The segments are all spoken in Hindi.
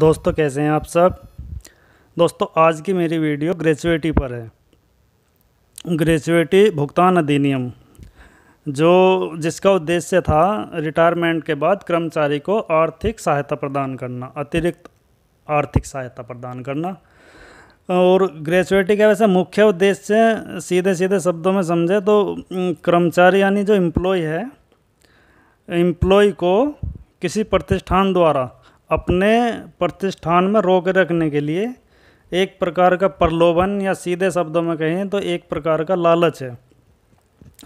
दोस्तों कैसे हैं आप सब दोस्तों आज की मेरी वीडियो ग्रेचुएटी पर है ग्रेचुएटी भुगतान अधिनियम जो जिसका उद्देश्य था रिटायरमेंट के बाद कर्मचारी को आर्थिक सहायता प्रदान करना अतिरिक्त आर्थिक सहायता प्रदान करना और ग्रेचुएटी का वैसे मुख्य उद्देश्य सीधे सीधे शब्दों में समझे तो कर्मचारी यानी जो एम्प्लॉय है एम्प्लॉय को किसी प्रतिष्ठान द्वारा अपने प्रतिष्ठान में रोके रखने के लिए एक प्रकार का प्रलोभन या सीधे शब्दों में कहें तो एक प्रकार का लालच है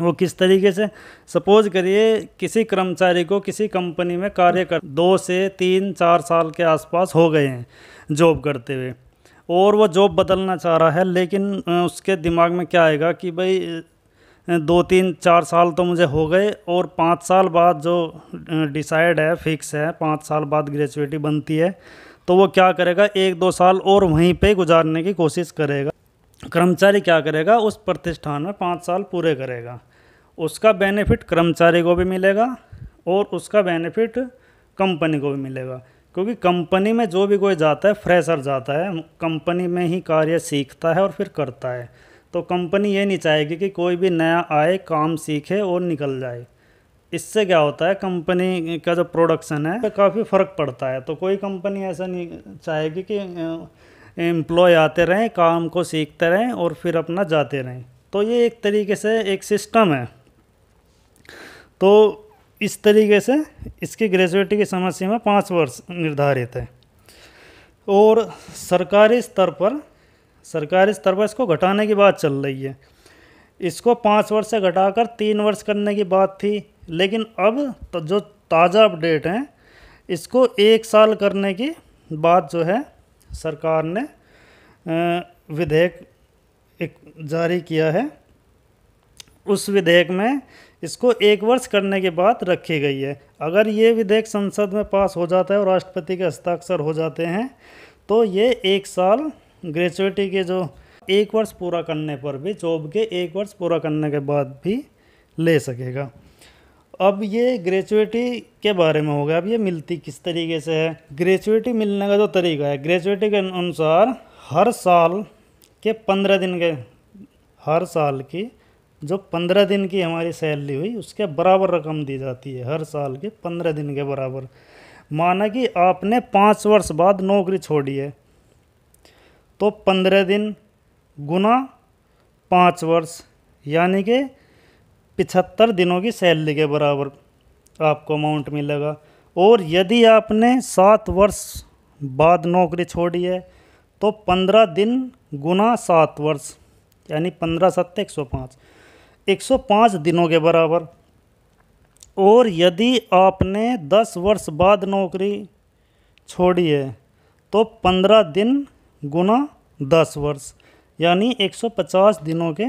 वो किस तरीके से सपोज करिए किसी कर्मचारी को किसी कंपनी में कार्य कर दो से तीन चार साल के आसपास हो गए हैं जॉब करते हुए और वो जॉब बदलना चाह रहा है लेकिन उसके दिमाग में क्या आएगा कि भाई दो तीन चार साल तो मुझे हो गए और पाँच साल बाद जो डिसाइड है फिक्स है पाँच साल बाद ग्रेजुएटी बनती है तो वो क्या करेगा एक दो साल और वहीं पे गुजारने की कोशिश करेगा कर्मचारी क्या करेगा उस प्रतिष्ठान में पाँच साल पूरे करेगा उसका बेनिफिट कर्मचारी को भी मिलेगा और उसका बेनिफिट कंपनी को भी मिलेगा क्योंकि कंपनी में जो भी कोई जाता है फ्रेशर जाता है कंपनी में ही कार्य सीखता है और फिर करता है तो कंपनी ये नहीं चाहेगी कि कोई भी नया आए काम सीखे और निकल जाए इससे क्या होता है कंपनी का जो प्रोडक्शन है तो काफ़ी फ़र्क पड़ता है तो कोई कंपनी ऐसा नहीं चाहेगी कि एम्प्लॉय आते रहें काम को सीखते रहें और फिर अपना जाते रहें तो ये एक तरीके से एक सिस्टम है तो इस तरीके से इसकी ग्रेजुएटी की समय सीमा पाँच वर्ष निर्धारित है और सरकारी स्तर पर सरकार स्तर पर इसको घटाने की बात चल रही है इसको पाँच वर्ष से घटाकर तीन वर्ष करने की बात थी लेकिन अब तो जो ताज़ा अपडेट हैं इसको एक साल करने की बात जो है सरकार ने विधेयक एक जारी किया है उस विधेयक में इसको एक वर्ष करने की बात रखी गई है अगर ये विधेयक संसद में पास हो जाता है और राष्ट्रपति के हस्ताक्षर हो जाते हैं तो ये एक साल ग्रेजुएटी के जो एक वर्ष पूरा करने पर भी जॉब के एक वर्ष पूरा करने के बाद भी ले सकेगा अब ये ग्रेजुएटी के बारे में हो गया अब ये मिलती किस तरीके से है ग्रेजुएटी मिलने का जो तरीका है ग्रेजुएटी के अनुसार हर साल के पंद्रह दिन के हर साल की जो पंद्रह दिन की हमारी सैलरी हुई उसके बराबर रकम दी जाती है हर साल के पंद्रह दिन के बराबर माना कि आपने पाँच वर्ष बाद नौकरी छोड़ी है तो पंद्रह दिन गुना पाँच वर्ष यानी कि पिछहत्तर दिनों की सैलरी के बराबर आपको अमाउंट मिलेगा और यदि आपने सात वर्ष बाद नौकरी छोड़ी है तो पंद्रह दिन गुना सात वर्ष यानी पंद्रह सत्तर एक सौ पाँच एक सौ पाँच दिनों के बराबर और यदि आपने दस वर्ष बाद नौकरी छोड़ी है तो पंद्रह दिन गुना दस वर्ष यानी 150 दिनों के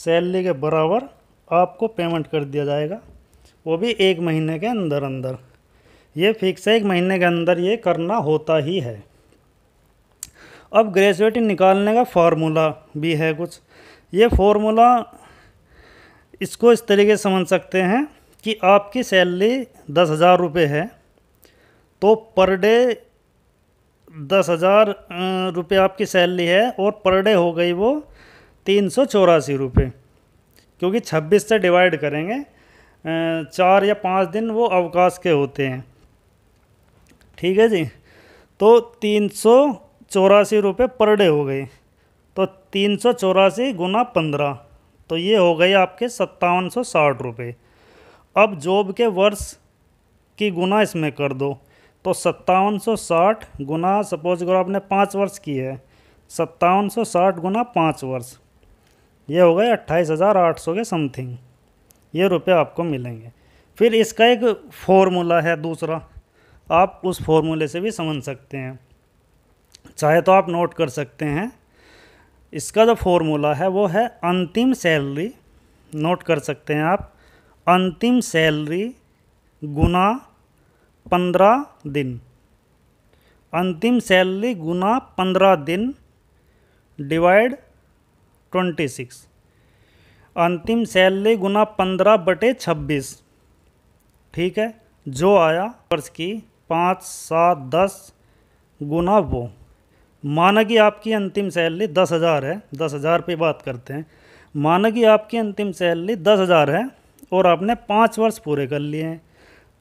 सैलरी के बराबर आपको पेमेंट कर दिया जाएगा वो भी एक महीने के अंदर अंदर ये फिक्स है एक महीने के अंदर ये करना होता ही है अब ग्रेजुएटी निकालने का फार्मूला भी है कुछ ये फार्मूला इसको इस तरीके समझ सकते हैं कि आपकी सैलरी दस हज़ार रुपये है तो पर डे दस हज़ार रुपये आपकी सैलरी है और पर डे हो गई वो तीन सौ चौरासी रुपये क्योंकि छब्बीस से डिवाइड करेंगे चार या पाँच दिन वो अवकाश के होते हैं ठीक है जी तो तीन सौ चौरासी रुपये पर डे हो गई तो तीन सौ चौरासी गुना पंद्रह तो ये हो गए आपके सत्तावन सौ साठ रुपये अब जॉब के वर्ष की गुना इसमें कर दो तो सत्तावन सौ साठ गुना सपोज करो आपने पाँच वर्ष की है सत्तावन सौ साठ गुना पाँच वर्ष ये हो गए अट्ठाईस हज़ार आठ सौ के समथिंग ये रुपये आपको मिलेंगे फिर इसका एक फॉर्मूला है दूसरा आप उस फॉर्मूले से भी समझ सकते हैं चाहे तो आप नोट कर सकते हैं इसका जो फॉर्मूला है वो है अंतिम सैलरी नोट कर सकते हैं आप अंतिम सैलरी गुना पंद्रह दिन अंतिम सैलरी गुना पंद्रह दिन डिवाइड ट्वेंटी सिक्स अंतिम सैलरी गुना पंद्रह बटे छब्बीस ठीक है जो आया वर्ष की पाँच सात दस गुना वो माना कि आपकी अंतिम सैलरी दस हज़ार है दस हज़ार पर बात करते हैं माना कि आपकी अंतिम सैलरी दस हज़ार है और आपने पाँच वर्ष पूरे कर लिए हैं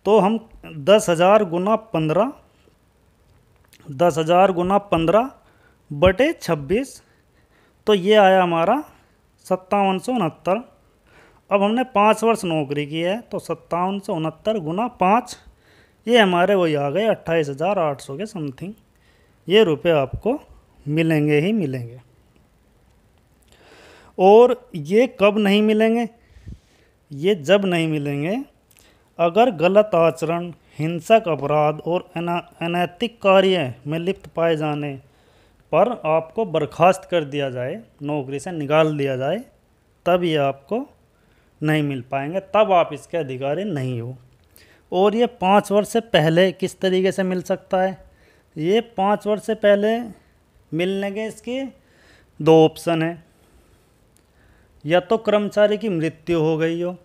तो हम दस हज़ार गुना पंद्रह दस हज़ार गुना पंद्रह बटे छब्बीस तो ये आया हमारा सत्तावन सौ उनहत्तर अब हमने पाँच वर्ष नौकरी की है तो सत्तावन सौ उनहत्तर गुना पाँच ये हमारे वही आ गए अट्ठाईस हज़ार आठ सौ के समथिंग ये रुपए आपको मिलेंगे ही मिलेंगे और ये कब नहीं मिलेंगे ये जब नहीं मिलेंगे अगर गलत आचरण हिंसक अपराध और अनैतिक कार्य में लिप्त पाए जाने पर आपको बर्खास्त कर दिया जाए नौकरी से निकाल दिया जाए तब ये आपको नहीं मिल पाएंगे तब आप इसके अधिकारी नहीं हो और ये पाँच वर्ष से पहले किस तरीके से मिल सकता है ये पाँच वर्ष से पहले मिलने के इसके दो ऑप्शन हैं या तो कर्मचारी की मृत्यु हो गई हो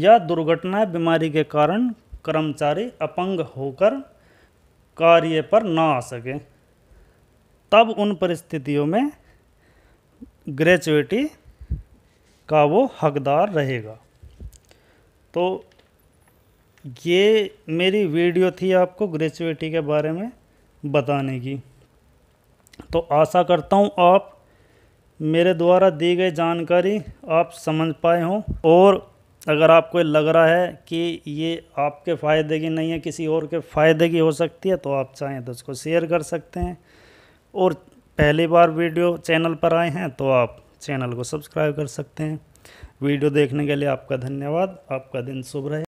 या दुर्घटना बीमारी के कारण कर्मचारी अपंग होकर कार्य पर ना आ सके तब उन परिस्थितियों में ग्रेचुएटी का वो हकदार रहेगा तो ये मेरी वीडियो थी आपको ग्रेचुएटी के बारे में बताने की तो आशा करता हूँ आप मेरे द्वारा दी गई जानकारी आप समझ पाए हों और अगर आपको लग रहा है कि ये आपके फ़ायदे की नहीं है किसी और के फ़ायदे की हो सकती है तो आप चाहें तो इसको शेयर कर सकते हैं और पहली बार वीडियो चैनल पर आए हैं तो आप चैनल को सब्सक्राइब कर सकते हैं वीडियो देखने के लिए आपका धन्यवाद आपका दिन शुभ रहे